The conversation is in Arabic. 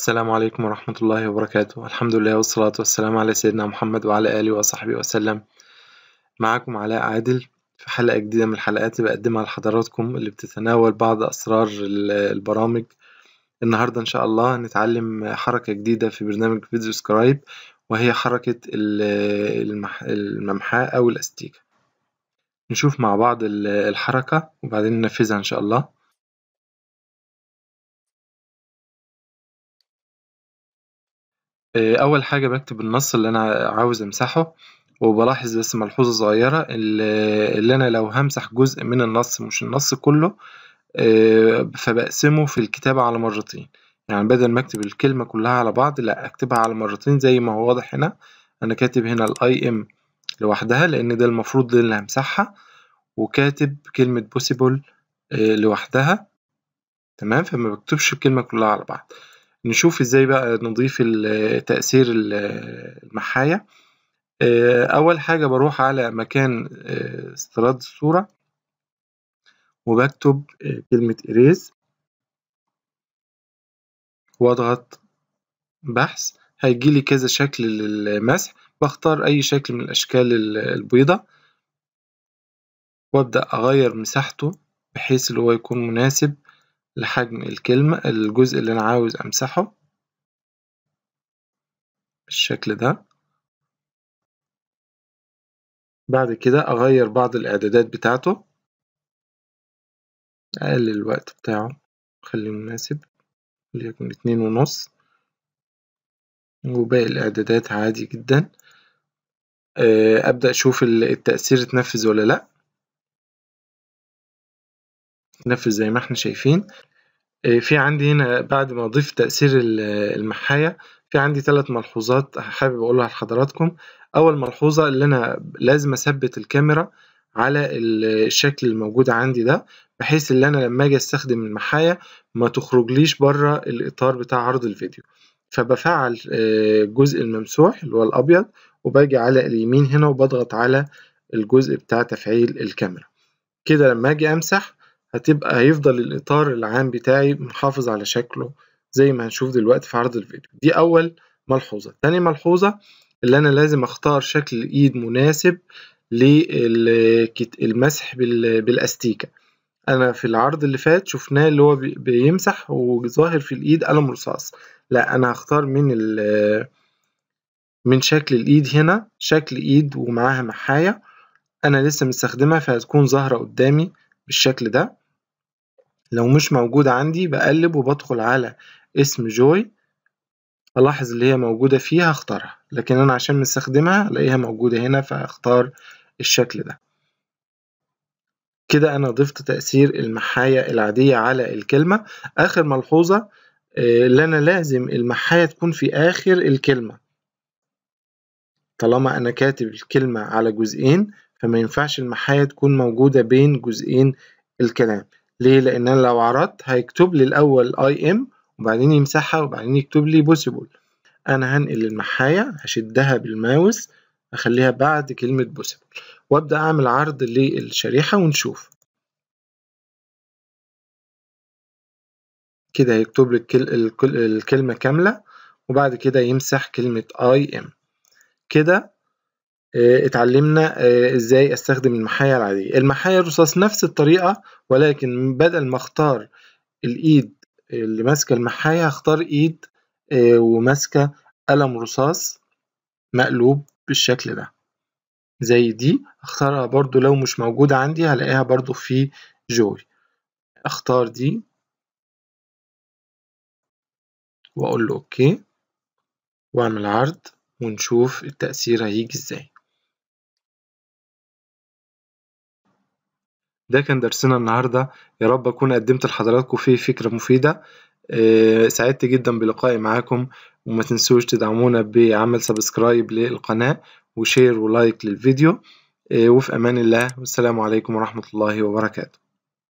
السلام عليكم ورحمة الله وبركاته الحمد لله والصلاة والسلام على سيدنا محمد وعلى آله وصحبه وسلم معكم علاء عادل في حلقة جديدة من الحلقات بقدمها لحضراتكم اللي بتتناول بعض أسرار البرامج النهاردة إن شاء الله نتعلم حركة جديدة في برنامج فيديو سكرايب وهي حركة الممحاء أو الأستيكة نشوف مع بعض الحركة وبعدين ننفذها إن شاء الله آه، أول حاجة بكتب النص اللي أنا عاوز أمسحه، وبلاحظ بس ملحوظة صغيرة اللي أنا لو همسح جزء من النص مش النص كله آه، فبقسمه في الكتابة على مرتين، يعني بدل ما أكتب الكلمة كلها على بعض لأ أكتبها على مرتين زي ما هو واضح هنا، أنا كاتب هنا الاي im لوحدها لأن ده المفروض ده اللي همسحها، وكاتب كلمة possible آه، لوحدها تمام فما بكتبش الكلمة كلها على بعض. نشوف ازاي بقى نضيف تأثير المحاية آه، أول حاجة بروح على مكان آه، استيراد الصورة وبكتب آه، كلمة اريز واضغط بحث هيجيلي كذا شكل للمسح بختار أي شكل من الأشكال البيضة وأبدأ أغير مساحته بحيث اللي هو يكون مناسب لحجم الكلمة الجزء اللي أنا عاوز أمسحه بالشكل ده بعد كده أغير بعض الإعدادات بتاعته أقلل الوقت بتاعه خليه مناسب وليكن اتنين ونص وباقي الإعدادات عادي جدا آه، أبدأ أشوف التأثير اتنفذ ولا لأ تتنفذ زي ما احنا شايفين آه، في عندي هنا بعد ما أضيف تأثير المحاية في عندي ثلاث ملحوظات حابب أقولها لحضراتكم أول ملحوظة اللي أنا لازم أثبت الكاميرا على الشكل الموجود عندي ده بحيث ان انا لما اجي استخدم المحاية ما ليش بره الاطار بتاع عرض الفيديو فبفعل آه، الجزء الممسوح اللي هو الابيض وباجي على اليمين هنا وبضغط على الجزء بتاع تفعيل الكاميرا كده لما اجي امسح هتبقى هيفضل الإطار العام بتاعي محافظ على شكله زي ما هنشوف دلوقتي في عرض الفيديو دي أول ملحوظة تاني ملحوظة اللي أنا لازم أختار شكل إيد مناسب للمسح بالأستيكة أنا في العرض اللي فات شفناه اللي هو بيمسح وظاهر في الإيد قلم رصاص لا أنا هختار من من شكل الإيد هنا شكل إيد ومعاها محاية أنا لسه مستخدمها فهتكون ظاهرة قدامي بالشكل ده لو مش موجودة عندي بقلب وبدخل على اسم جوي ألاحظ اللي هي موجودة فيها أختارها لكن أنا عشان مستخدمها ألاقيها موجودة هنا فأختار الشكل ده كده أنا ضفت تأثير المحاية العادية على الكلمة آخر ملحوظة آه، اللي أنا لازم المحاية تكون في آخر الكلمة طالما أنا كاتب الكلمة على جزئين فما ينفعش المحاية تكون موجودة بين جزئين الكلام ليه؟ لأن أنا لو عرضت هيكتب لي الأول أي إم وبعدين يمسحها وبعدين يكتب لي بوسيبل أنا هنقل المحاية هشدها بالماوس أخليها بعد كلمة بوسيبل وأبدأ أعمل عرض للشريحة ونشوف كده هيكتب لي الكلمة كاملة وبعد كده يمسح كلمة اي ام كده آه، اتعلمنا آه، ازاي استخدم المحاية العادية المحاية الرصاص نفس الطريقة ولكن بدل ما اختار الايد اللي ماسكة المحاية هختار ايد آه، وماسكة قلم رصاص مقلوب بالشكل ده زي دي اختارها برضو لو مش موجودة عندي هلاقيها برضو في جوي اختار دي واقول له اوكي واعمل عرض ونشوف التأثير هيجي ازاي ده كان درسنا النهاردة يا رب أكون قدمت لحضراتكم فيه فكرة مفيدة آه، سعدت جدا بلقائي معاكم وما تنسوش تدعمونا بعمل سبسكرايب للقناة وشير ولايك للفيديو آه، وفي أمان الله والسلام عليكم ورحمة الله وبركاته